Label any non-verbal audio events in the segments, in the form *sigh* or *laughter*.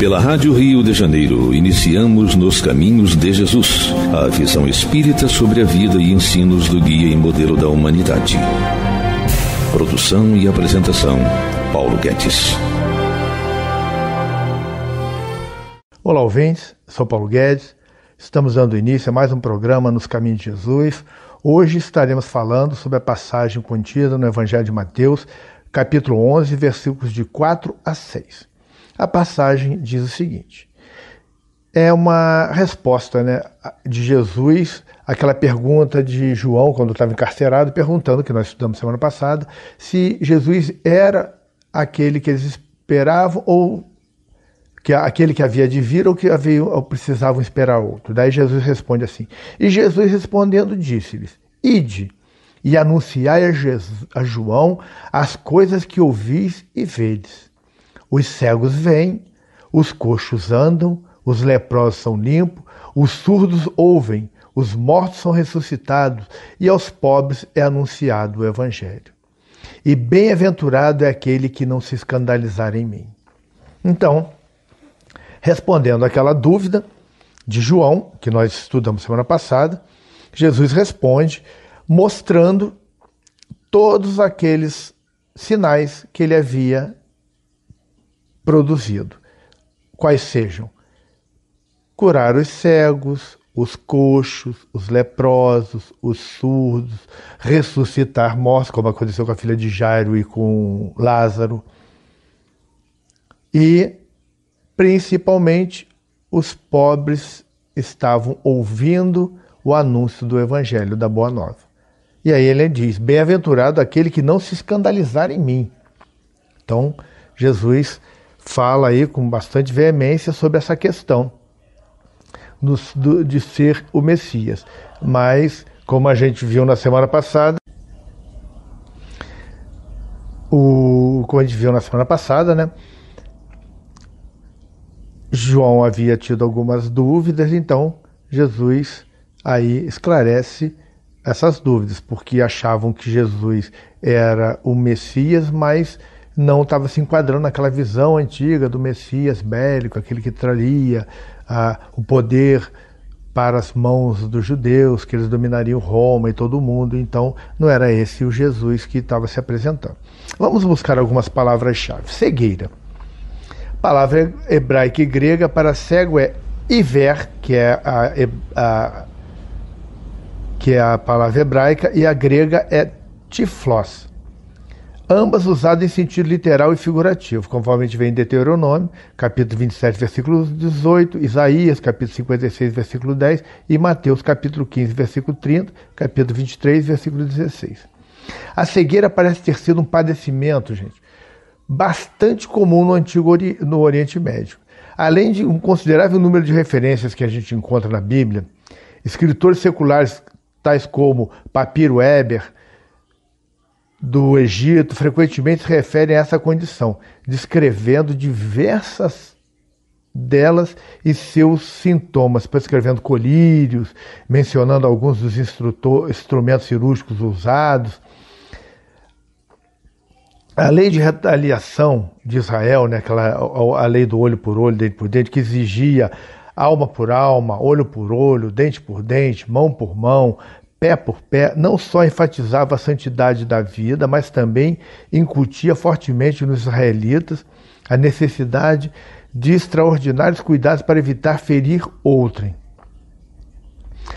Pela Rádio Rio de Janeiro, iniciamos Nos Caminhos de Jesus, a visão espírita sobre a vida e ensinos do guia e modelo da humanidade. Produção e apresentação, Paulo Guedes. Olá, ouvintes. Sou Paulo Guedes. Estamos dando início a mais um programa Nos Caminhos de Jesus. Hoje estaremos falando sobre a passagem contida no Evangelho de Mateus, capítulo 11, versículos de 4 a 6. A passagem diz o seguinte: é uma resposta né, de Jesus àquela pergunta de João, quando estava encarcerado, perguntando, que nós estudamos semana passada, se Jesus era aquele que eles esperavam ou que aquele que havia de vir ou que havia, ou precisavam esperar outro. Daí Jesus responde assim: E Jesus respondendo disse-lhes: Ide e anunciai a, Jesus, a João as coisas que ouvis e vedes os cegos veem, os coxos andam, os leprosos são limpos, os surdos ouvem, os mortos são ressuscitados e aos pobres é anunciado o Evangelho. E bem-aventurado é aquele que não se escandalizar em mim. Então, respondendo àquela dúvida de João, que nós estudamos semana passada, Jesus responde mostrando todos aqueles sinais que ele havia produzido, quais sejam curar os cegos, os coxos, os leprosos, os surdos, ressuscitar mortos, como aconteceu com a filha de Jairo e com Lázaro, e principalmente os pobres estavam ouvindo o anúncio do Evangelho da Boa Nova. E aí ele diz: Bem-aventurado aquele que não se escandalizar em mim. Então, Jesus fala aí com bastante veemência sobre essa questão do, de ser o Messias. Mas, como a gente viu na semana passada, o, como a gente viu na semana passada, né? João havia tido algumas dúvidas, então Jesus aí esclarece essas dúvidas, porque achavam que Jesus era o Messias, mas não estava se enquadrando naquela visão antiga do Messias bélico, aquele que traria ah, o poder para as mãos dos judeus, que eles dominariam Roma e todo o mundo. Então, não era esse o Jesus que estava se apresentando. Vamos buscar algumas palavras-chave. Cegueira. Palavra hebraica e grega para cego é iver, que é a, a que é a palavra hebraica, e a grega é tiflos ambas usadas em sentido literal e figurativo, conforme a gente vê em Deuteronômio, capítulo 27, versículo 18, Isaías, capítulo 56, versículo 10 e Mateus, capítulo 15, versículo 30, capítulo 23, versículo 16. A cegueira parece ter sido um padecimento, gente, bastante comum no antigo Ori no Oriente Médio. Além de um considerável número de referências que a gente encontra na Bíblia, escritores seculares tais como Papiro Weber, do Egito frequentemente se referem a essa condição, descrevendo diversas delas e seus sintomas, prescrevendo colírios, mencionando alguns dos instrumentos cirúrgicos usados. A lei de retaliação de Israel, né, aquela, a lei do olho por olho, dente por dente, que exigia alma por alma, olho por olho, dente por dente, mão por mão, pé por pé, não só enfatizava a santidade da vida, mas também incutia fortemente nos israelitas a necessidade de extraordinários cuidados para evitar ferir outrem.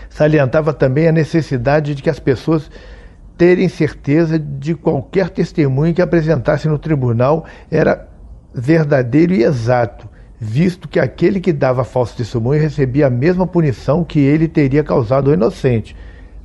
Salientava também a necessidade de que as pessoas terem certeza de qualquer testemunho que apresentasse no tribunal era verdadeiro e exato, visto que aquele que dava falso testemunho recebia a mesma punição que ele teria causado ao inocente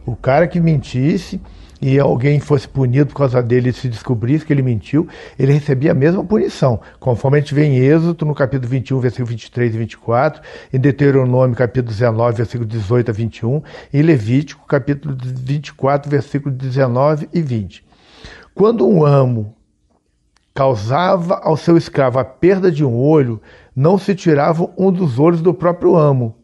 o cara que mentisse e alguém fosse punido por causa dele e se descobrisse que ele mentiu, ele recebia a mesma punição. Conforme a gente vê em Êxodo, no capítulo 21, versículo 23 e 24, em Deuteronômio, capítulo 19, versículo 18 a 21, em Levítico, capítulo 24, versículo 19 e 20. Quando um amo causava ao seu escravo a perda de um olho, não se tirava um dos olhos do próprio amo,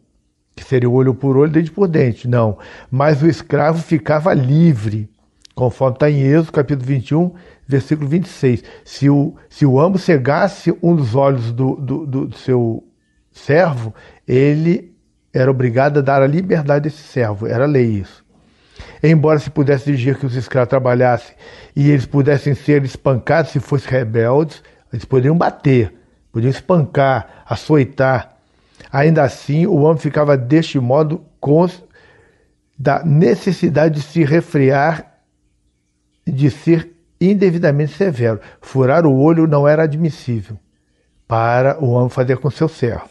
que seria olho por olho, dente por dente, não. Mas o escravo ficava livre, conforme está em Êxodo, capítulo 21, versículo 26. Se o, se o amo cegasse um dos olhos do, do, do seu servo, ele era obrigado a dar a liberdade desse servo, era lei isso. Embora se pudesse exigir que os escravos trabalhassem e eles pudessem ser espancados se fossem rebeldes, eles poderiam bater, poderiam espancar, açoitar, Ainda assim, o homem ficava deste modo com da necessidade de se refrear, de ser indevidamente severo. Furar o olho não era admissível para o homem fazer com seu servo.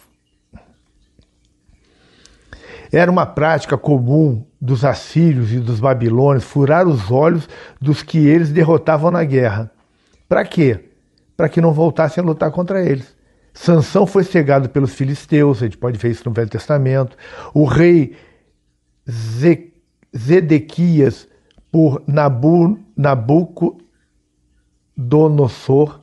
Era uma prática comum dos assírios e dos babilônios furar os olhos dos que eles derrotavam na guerra. Para quê? Para que não voltassem a lutar contra eles. Sansão foi cegado pelos filisteus, a gente pode ver isso no Velho Testamento. O rei Ze Zedequias por Nabu, Nabucodonosor,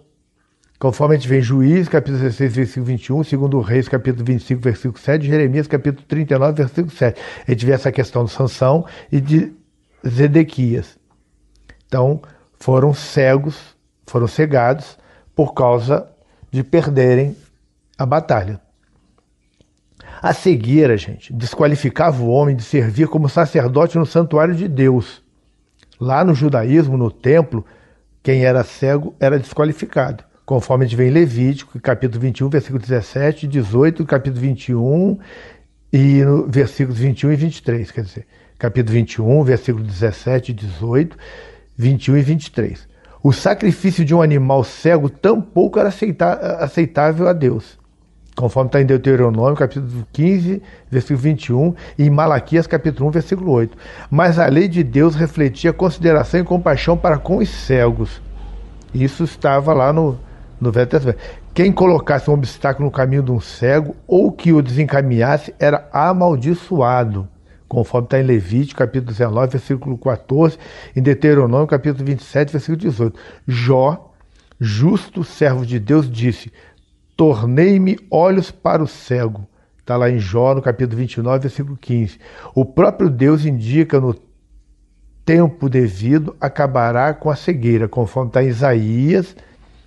conforme a gente vê em Juízes, capítulo 16, versículo 21, segundo Reis, capítulo 25, versículo 7, Jeremias, capítulo 39, versículo 7. A gente vê essa questão de Sansão e de Zedequias. Então, foram cegos, foram cegados por causa de perderem a batalha. A cegueira, gente, desqualificava o homem de servir como sacerdote no santuário de Deus. Lá no judaísmo, no templo, quem era cego era desqualificado, conforme a gente vê em Levítico, capítulo 21, versículo 17, 18, capítulo 21 e no versículos 21 e 23, quer dizer, capítulo 21, versículo 17 18, 21 e 23. O sacrifício de um animal cego tampouco era aceitável a Deus, conforme está em Deuteronômio, capítulo 15, versículo 21, e em Malaquias, capítulo 1, versículo 8. Mas a lei de Deus refletia consideração e compaixão para com os cegos. Isso estava lá no, no Velho Testamento. Quem colocasse um obstáculo no caminho de um cego ou que o desencaminhasse era amaldiçoado conforme está em Levítico, capítulo 19, versículo 14, em Deuteronômio, capítulo 27, versículo 18. Jó, justo servo de Deus, disse: Tornei-me olhos para o cego. Está lá em Jó, no capítulo 29, versículo 15. O próprio Deus indica no tempo devido acabará com a cegueira, conforme está em Isaías,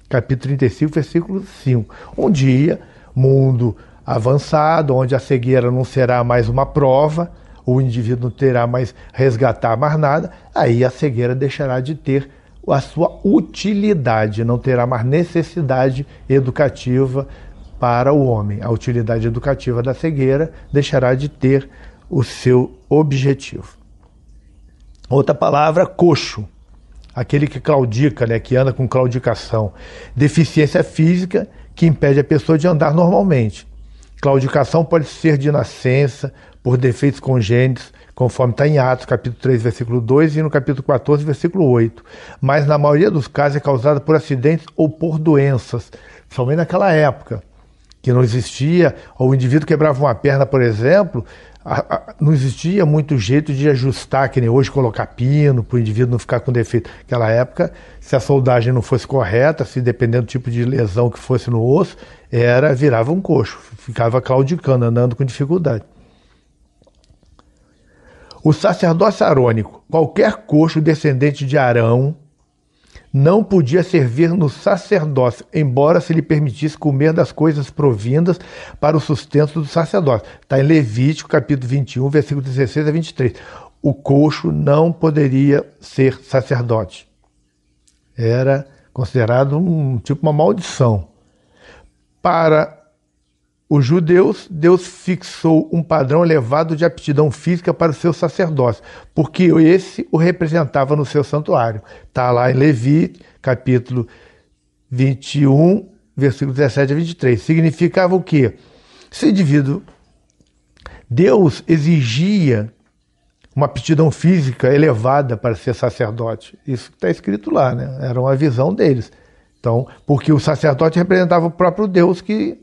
capítulo 35, versículo 5. Um dia, mundo avançado, onde a cegueira não será mais uma prova, o indivíduo não terá mais resgatar mais nada, aí a cegueira deixará de ter a sua utilidade, não terá mais necessidade educativa para o homem. A utilidade educativa da cegueira deixará de ter o seu objetivo. Outra palavra, coxo. Aquele que claudica, né, que anda com claudicação. Deficiência física que impede a pessoa de andar normalmente. Claudicação pode ser de nascença, por defeitos congênitos, conforme está em Atos, capítulo 3, versículo 2 e no capítulo 14, versículo 8. Mas na maioria dos casos é causada por acidentes ou por doenças, somente naquela época que não existia, ou o indivíduo quebrava uma perna, por exemplo, a, a, não existia muito jeito de ajustar, que nem hoje colocar pino para o indivíduo não ficar com defeito. Naquela época, se a soldagem não fosse correta, se dependendo do tipo de lesão que fosse no osso, era virava um coxo, ficava claudicando, andando com dificuldade. O sacerdócio arônico, qualquer coxo descendente de Arão, não podia servir no sacerdócio, embora se lhe permitisse comer das coisas provindas para o sustento do sacerdócio. Está em Levítico, capítulo 21, versículo 16 a 23. O coxo não poderia ser sacerdote. Era considerado um tipo uma maldição. Para os judeus, Deus fixou um padrão elevado de aptidão física para o seu sacerdócio, porque esse o representava no seu santuário. Está lá em Levi, capítulo 21, versículo 17 a 23. Significava o quê? Esse indivíduo, Deus exigia uma aptidão física elevada para ser sacerdote. Isso está escrito lá, né? Era uma visão deles. Então, porque o sacerdote representava o próprio Deus que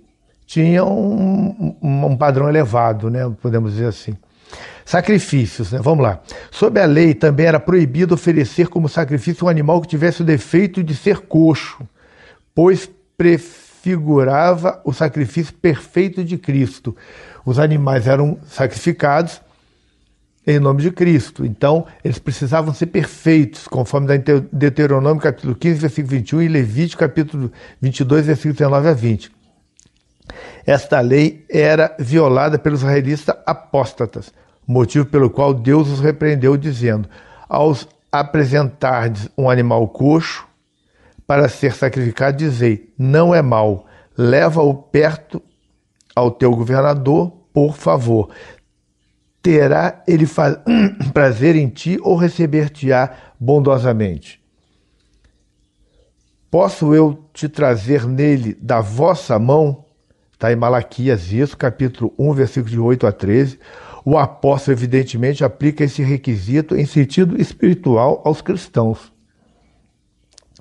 tinha um, um, padrão elevado, né? podemos dizer assim. Sacrifícios, né? vamos lá. Sob a lei também era proibido oferecer como sacrifício um animal que tivesse o defeito de ser coxo, pois prefigurava o sacrifício perfeito de Cristo. Os animais eram sacrificados em nome de Cristo. Então, eles precisavam ser perfeitos, conforme da Deuteronômio capítulo 15, versículo 21 e Levítico capítulo 22, versículo 19 a 20. Esta lei era violada pelos israelitas apóstatas, motivo pelo qual Deus os repreendeu, dizendo: Aos apresentardes um animal coxo para ser sacrificado, dizei: Não é mal, leva-o perto ao teu governador, por favor. Terá ele *clears throat* prazer em ti ou receber-te-á bondosamente? Posso eu te trazer nele da vossa mão Está em Malaquias isso, capítulo 1, versículo de 8 a 13. O apóstolo, evidentemente, aplica esse requisito em sentido espiritual aos cristãos,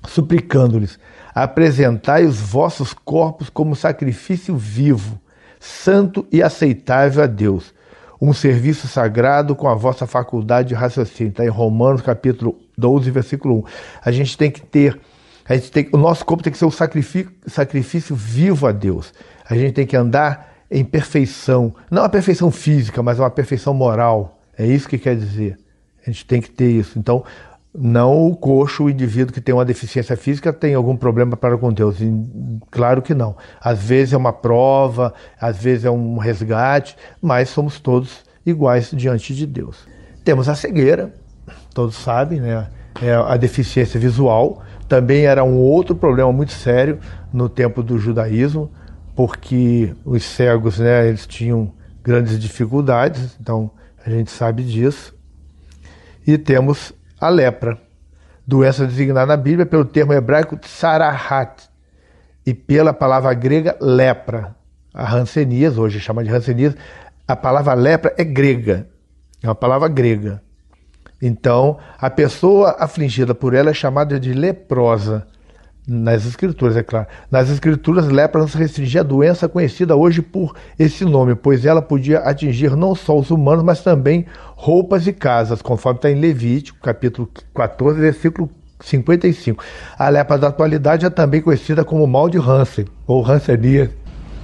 suplicando-lhes: apresentai os vossos corpos como sacrifício vivo, santo e aceitável a Deus, um serviço sagrado com a vossa faculdade de raciocínio. Está em Romanos, capítulo 12, versículo 1. A gente tem que ter. A gente tem, o nosso corpo tem que ser um sacrifício, sacrifício vivo a Deus. A gente tem que andar em perfeição. Não a perfeição física, mas uma perfeição moral. É isso que quer dizer. A gente tem que ter isso. Então, não o coxo, o indivíduo que tem uma deficiência física, tem algum problema para com Deus. E, claro que não. Às vezes é uma prova, às vezes é um resgate, mas somos todos iguais diante de Deus. Temos a cegueira, todos sabem, né? É a deficiência visual. Também era um outro problema muito sério no tempo do judaísmo porque os cegos, né, eles tinham grandes dificuldades, então a gente sabe disso. E temos a lepra, doença designada na Bíblia pelo termo hebraico tsarahat e pela palavra grega lepra. A Hanseníase, hoje chama de Hanseníase, a palavra lepra é grega, é uma palavra grega. Então, a pessoa afligida por ela é chamada de leprosa nas escrituras, é claro. Nas escrituras, lepra não se restringia à doença conhecida hoje por esse nome, pois ela podia atingir não só os humanos, mas também roupas e casas, conforme está em Levítico, capítulo 14, versículo 55. A lepra da atualidade é também conhecida como mal de Hansen, ou Hansenia,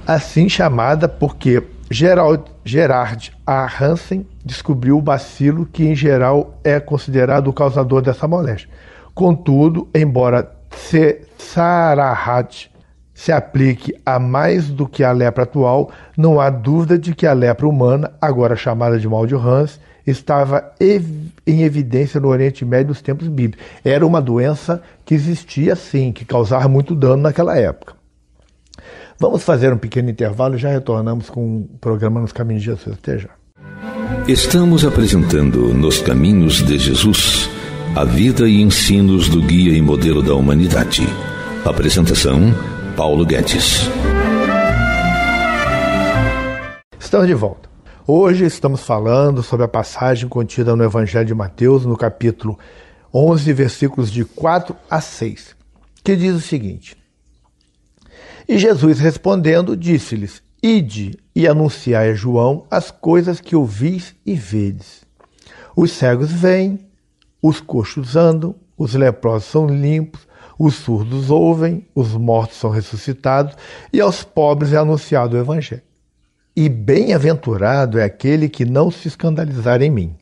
assim chamada porque Gerald, Gerard A. Hansen descobriu o bacilo que, em geral, é considerado o causador dessa moléstia. Contudo, embora se Sarahat se aplique a mais do que a lepra atual, não há dúvida de que a lepra humana, agora chamada de mal de Hans, estava ev em evidência no Oriente Médio dos tempos bíblicos. Era uma doença que existia sim, que causava muito dano naquela época. Vamos fazer um pequeno intervalo e já retornamos com o programa Nos Caminhos de Jesus. Até já. Estamos apresentando Nos Caminhos de Jesus a vida e ensinos do guia e modelo da humanidade. Apresentação: Paulo Guedes. Estamos de volta. Hoje estamos falando sobre a passagem contida no Evangelho de Mateus, no capítulo 11, versículos de 4 a 6, que diz o seguinte: E Jesus respondendo, disse-lhes: Ide e anunciai a João as coisas que ouvis e vedes. Os cegos vêm os coxos andam, os leprosos são limpos, os surdos ouvem, os mortos são ressuscitados e aos pobres é anunciado o Evangelho. E bem-aventurado é aquele que não se escandalizar em mim.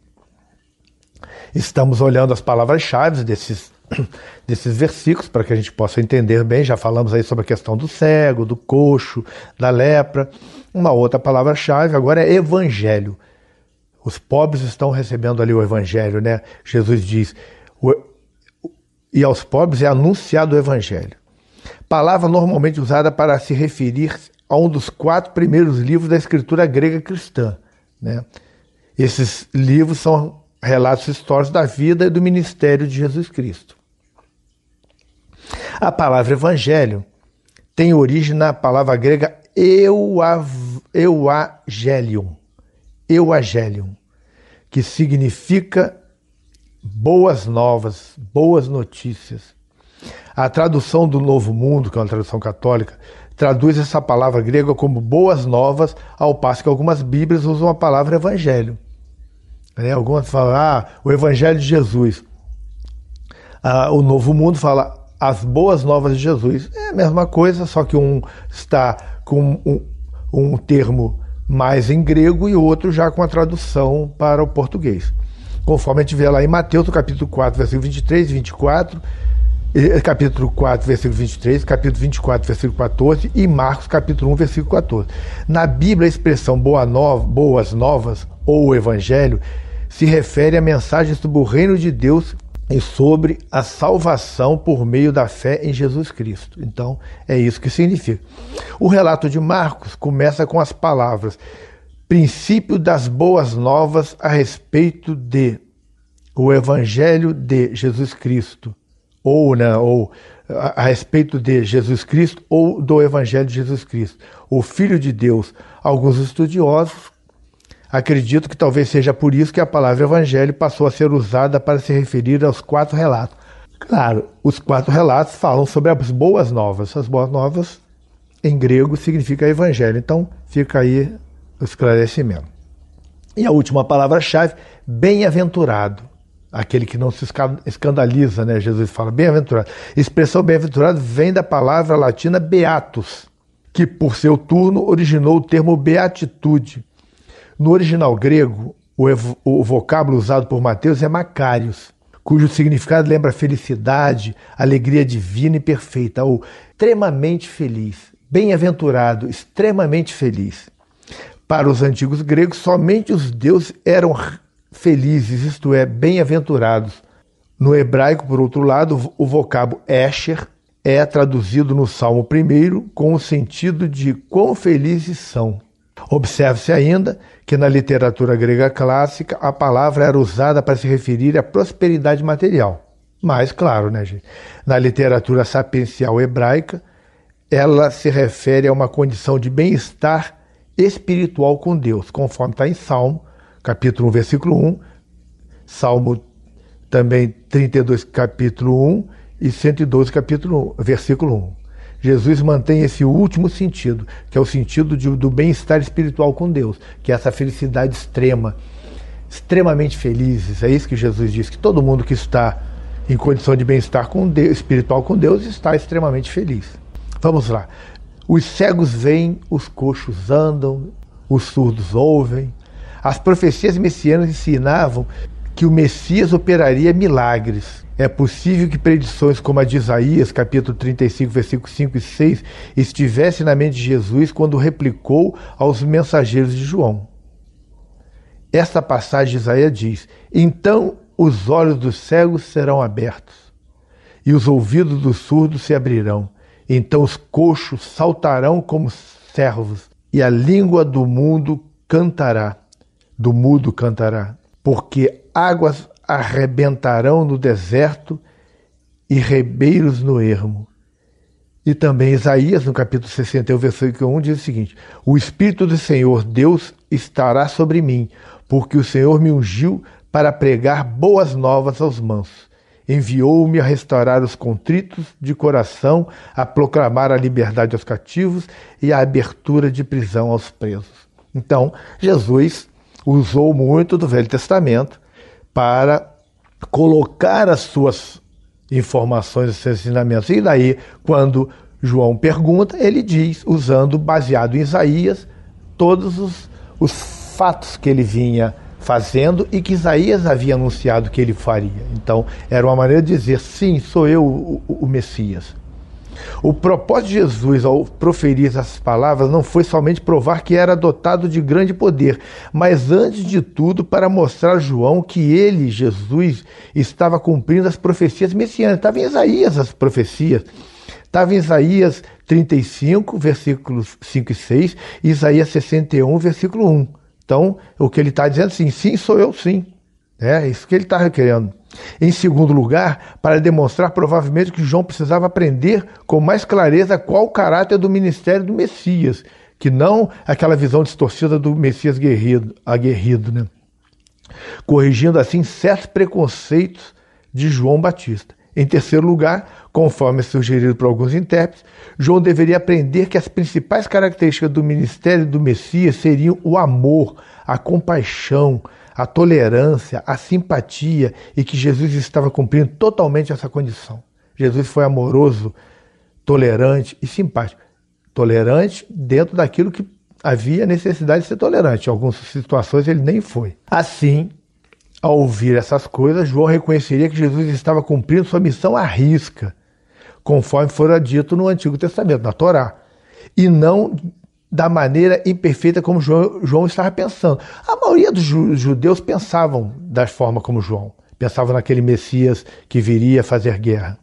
Estamos olhando as palavras-chave desses, *clears throat* desses versículos para que a gente possa entender bem. Já falamos aí sobre a questão do cego, do coxo, da lepra. Uma outra palavra-chave agora é evangelho. Os pobres estão recebendo ali o evangelho, né? Jesus diz: e aos pobres é anunciado o evangelho. Palavra normalmente usada para se referir a um dos quatro primeiros livros da escritura grega cristã, né? Esses livros são relatos históricos da vida e do ministério de Jesus Cristo. A palavra evangelho tem origem na palavra grega euagelion, Evangelium, que significa boas novas, boas notícias. A tradução do Novo Mundo, que é uma tradução católica, traduz essa palavra grega como boas novas, ao passo que algumas Bíblias usam a palavra evangelho. Né? Algumas falam, ah, o evangelho de Jesus. Ah, o Novo Mundo fala as boas novas de Jesus. É a mesma coisa, só que um está com um, um termo mais em grego e outro já com a tradução para o português. Conforme a gente vê lá em Mateus, capítulo 4, versículo 23 e 24, eh, capítulo 4, versículo 23, capítulo 24, versículo 14 e Marcos, capítulo 1, versículo 14. Na Bíblia, a expressão boa nova, boas novas ou o evangelho se refere a mensagens sobre o reino de Deus e sobre a salvação por meio da fé em Jesus Cristo. Então, é isso que significa. O relato de Marcos começa com as palavras: princípio das boas novas a respeito de o evangelho de Jesus Cristo, ou, né, ou a, a respeito de Jesus Cristo ou do evangelho de Jesus Cristo, o filho de Deus. Alguns estudiosos Acredito que talvez seja por isso que a palavra evangelho passou a ser usada para se referir aos quatro relatos. Claro, os quatro relatos falam sobre as boas novas. As boas novas em grego significa evangelho. Então fica aí o esclarecimento. E a última palavra-chave, bem-aventurado. Aquele que não se escandaliza, né? Jesus fala bem-aventurado. A expressão bem-aventurado vem da palavra latina beatus, que por seu turno originou o termo beatitude no original grego, o, o vocábulo usado por Mateus é Macarios, cujo significado lembra felicidade, alegria divina e perfeita, ou extremamente feliz, bem-aventurado, extremamente feliz. Para os antigos gregos, somente os deuses eram felizes, isto é, bem-aventurados. No hebraico, por outro lado, o vocábulo Esher é traduzido no Salmo 1 com o sentido de quão felizes são. Observe-se ainda que na literatura grega clássica a palavra era usada para se referir à prosperidade material. Mas, claro, né, gente? Na literatura sapiencial hebraica, ela se refere a uma condição de bem-estar espiritual com Deus, conforme está em Salmo, capítulo 1, versículo 1, Salmo também 32, capítulo 1 e 112, capítulo 1, versículo 1. Jesus mantém esse último sentido, que é o sentido de, do bem-estar espiritual com Deus, que é essa felicidade extrema, extremamente felizes. É isso que Jesus diz, que todo mundo que está em condição de bem-estar com Deus, espiritual com Deus está extremamente feliz. Vamos lá. Os cegos veem, os coxos andam, os surdos ouvem. As profecias messianas ensinavam que o Messias operaria milagres, é possível que predições como a de Isaías, capítulo 35, versículos 5 e 6, estivessem na mente de Jesus quando replicou aos mensageiros de João. Esta passagem de Isaías diz: Então os olhos dos cegos serão abertos, e os ouvidos dos surdos se abrirão. Então os coxos saltarão como servos, e a língua do mundo cantará, do mudo cantará, porque águas arrebentarão no deserto e rebeiros no ermo. E também Isaías, no capítulo 61, versículo 1, diz o seguinte: O Espírito do Senhor Deus estará sobre mim, porque o Senhor me ungiu para pregar boas novas aos mansos. Enviou-me a restaurar os contritos de coração, a proclamar a liberdade aos cativos e a abertura de prisão aos presos. Então, Jesus usou muito do Velho Testamento para colocar as suas informações, os seus ensinamentos. E daí, quando João pergunta, ele diz, usando, baseado em Isaías, todos os, os fatos que ele vinha fazendo e que Isaías havia anunciado que ele faria. Então, era uma maneira de dizer: sim, sou eu o, o Messias. O propósito de Jesus ao proferir essas palavras não foi somente provar que era dotado de grande poder, mas antes de tudo para mostrar a João que ele, Jesus, estava cumprindo as profecias messiânicas. Estava em Isaías as profecias. Estava em Isaías 35, versículos 5 e 6, e Isaías 61, versículo 1. Então, o que ele está dizendo é assim, sim, sou eu sim. É isso que ele tá estava querendo. Em segundo lugar, para demonstrar provavelmente que João precisava aprender com mais clareza qual o caráter do ministério do Messias, que não aquela visão distorcida do Messias guerrido, aguerrido, né? corrigindo assim certos preconceitos de João Batista. Em terceiro lugar, conforme é sugerido por alguns intérpretes, João deveria aprender que as principais características do ministério do Messias seriam o amor, a compaixão, a tolerância, a simpatia e que Jesus estava cumprindo totalmente essa condição. Jesus foi amoroso, tolerante e simpático. Tolerante dentro daquilo que havia necessidade de ser tolerante. Em algumas situações ele nem foi. Assim, ao ouvir essas coisas, João reconheceria que Jesus estava cumprindo sua missão à risca, conforme fora dito no Antigo Testamento, na Torá, e não da maneira imperfeita como João, João estava pensando. A maioria dos judeus pensavam da forma como João, pensavam naquele Messias que viria fazer guerra.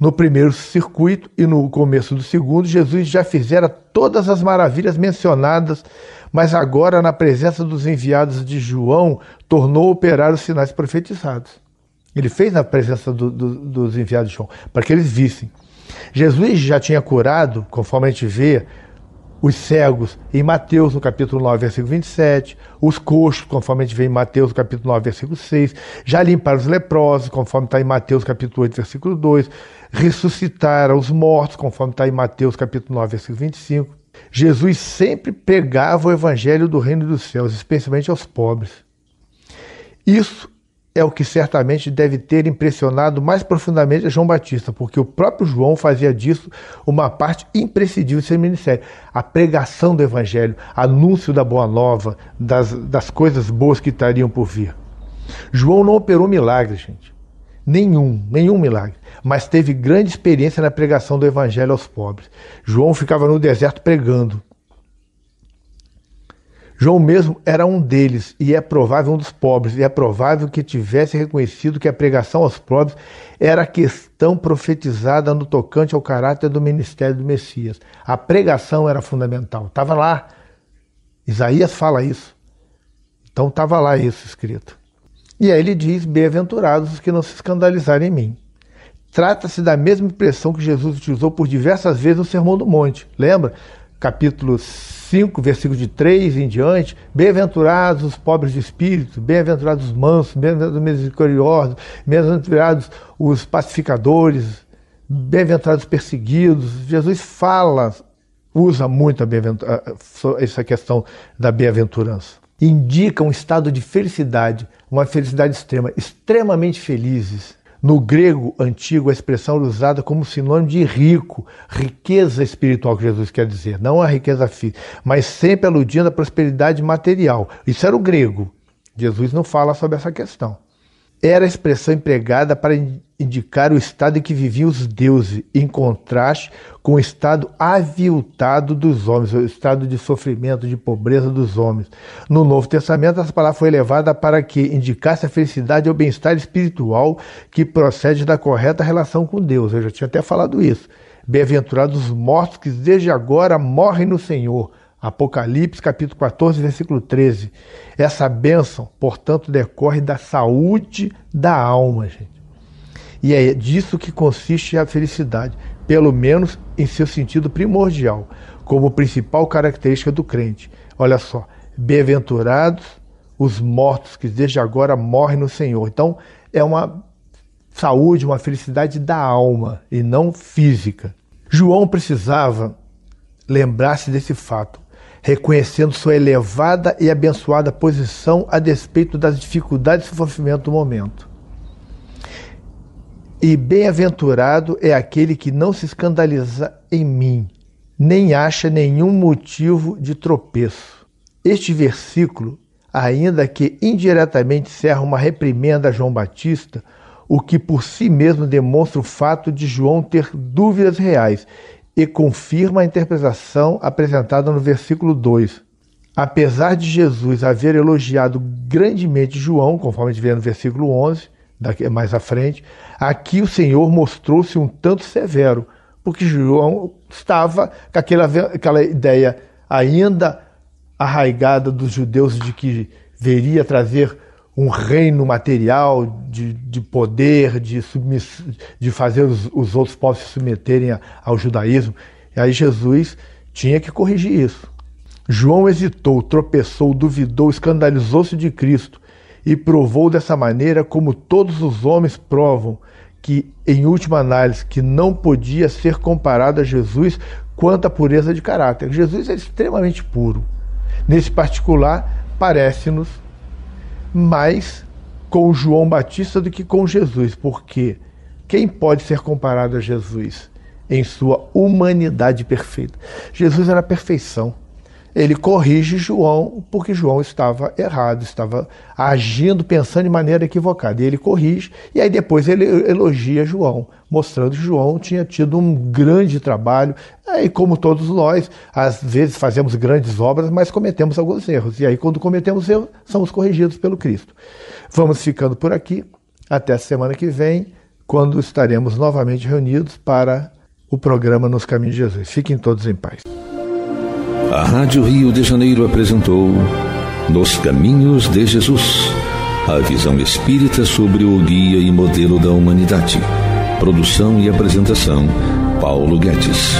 No primeiro circuito e no começo do segundo, Jesus já fizera todas as maravilhas mencionadas, mas agora, na presença dos enviados de João, tornou operar os sinais profetizados. Ele fez na presença do, do, dos enviados de João, para que eles vissem. Jesus já tinha curado, conforme a gente vê os cegos em Mateus, no capítulo 9, versículo 27, os coxos, conforme a gente vê em Mateus, no capítulo 9, versículo 6, já limparam os leprosos, conforme está em Mateus, capítulo 8, versículo 2, ressuscitaram os mortos, conforme está em Mateus, capítulo 9, versículo 25. Jesus sempre pregava o evangelho do reino dos céus, especialmente aos pobres. Isso é o que certamente deve ter impressionado mais profundamente João Batista, porque o próprio João fazia disso uma parte imprescindível do seu ministério. A pregação do Evangelho, anúncio da Boa Nova, das, das coisas boas que estariam por vir. João não operou milagres, gente. Nenhum, nenhum milagre. Mas teve grande experiência na pregação do Evangelho aos pobres. João ficava no deserto pregando. João mesmo era um deles e é provável um dos pobres, e é provável que tivesse reconhecido que a pregação aos pobres era a questão profetizada no tocante ao caráter do ministério do Messias. A pregação era fundamental, estava lá. Isaías fala isso. Então estava lá isso escrito. E aí ele diz: Bem-aventurados os que não se escandalizarem em mim. Trata-se da mesma expressão que Jesus utilizou por diversas vezes no Sermão do Monte. Lembra? capítulo 5, versículo de 3 em diante, bem-aventurados os pobres de espírito, bem-aventurados os mansos, bem-aventurados os misericordiosos, bem-aventurados os pacificadores, bem-aventurados os perseguidos. Jesus fala, usa muito essa questão da bem-aventurança. Indica um estado de felicidade, uma felicidade extrema, extremamente felizes no grego antigo, a expressão era usada como sinônimo de rico, riqueza espiritual que Jesus quer dizer, não a riqueza física, mas sempre aludindo à prosperidade material. Isso era o grego. Jesus não fala sobre essa questão era a expressão empregada para indicar o estado em que viviam os deuses, em contraste com o estado aviltado dos homens, o estado de sofrimento, de pobreza dos homens. No Novo Testamento, essa palavra foi elevada para que indicasse a felicidade ou bem-estar espiritual que procede da correta relação com Deus. Eu já tinha até falado isso. Bem-aventurados os mortos que desde agora morrem no Senhor. Apocalipse capítulo 14, versículo 13. Essa bênção, portanto, decorre da saúde da alma, gente. E é disso que consiste a felicidade, pelo menos em seu sentido primordial, como principal característica do crente. Olha só, bem-aventurados os mortos que desde agora morrem no Senhor. Então, é uma saúde, uma felicidade da alma e não física. João precisava lembrar-se desse fato reconhecendo sua elevada e abençoada posição a despeito das dificuldades e sofrimento do momento. E bem-aventurado é aquele que não se escandaliza em mim, nem acha nenhum motivo de tropeço. Este versículo, ainda que indiretamente serra uma reprimenda a João Batista, o que por si mesmo demonstra o fato de João ter dúvidas reais e confirma a interpretação apresentada no versículo 2. Apesar de Jesus haver elogiado grandemente João, conforme a gente vê no versículo 11, daqui, mais à frente, aqui o Senhor mostrou-se um tanto severo, porque João estava com aquela, aquela ideia ainda arraigada dos judeus de que veria trazer um reino material de, de poder, de, submiss... de fazer os, os, outros povos se submeterem a, ao judaísmo. E aí Jesus tinha que corrigir isso. João hesitou, tropeçou, duvidou, escandalizou-se de Cristo e provou dessa maneira, como todos os homens provam, que, em última análise, que não podia ser comparado a Jesus quanto à pureza de caráter. Jesus é extremamente puro. Nesse particular, parece-nos mais com João Batista do que com Jesus, porque quem pode ser comparado a Jesus em sua humanidade perfeita? Jesus era a perfeição ele corrige João, porque João estava errado, estava agindo, pensando de maneira equivocada. E ele corrige, e aí depois ele elogia João, mostrando que João tinha tido um grande trabalho. E como todos nós, às vezes fazemos grandes obras, mas cometemos alguns erros. E aí, quando cometemos erros, somos corrigidos pelo Cristo. Vamos ficando por aqui. Até semana que vem, quando estaremos novamente reunidos para o programa Nos Caminhos de Jesus. Fiquem todos em paz. A Rádio Rio de Janeiro apresentou Nos Caminhos de Jesus a visão espírita sobre o guia e modelo da humanidade. Produção e apresentação, Paulo Guedes.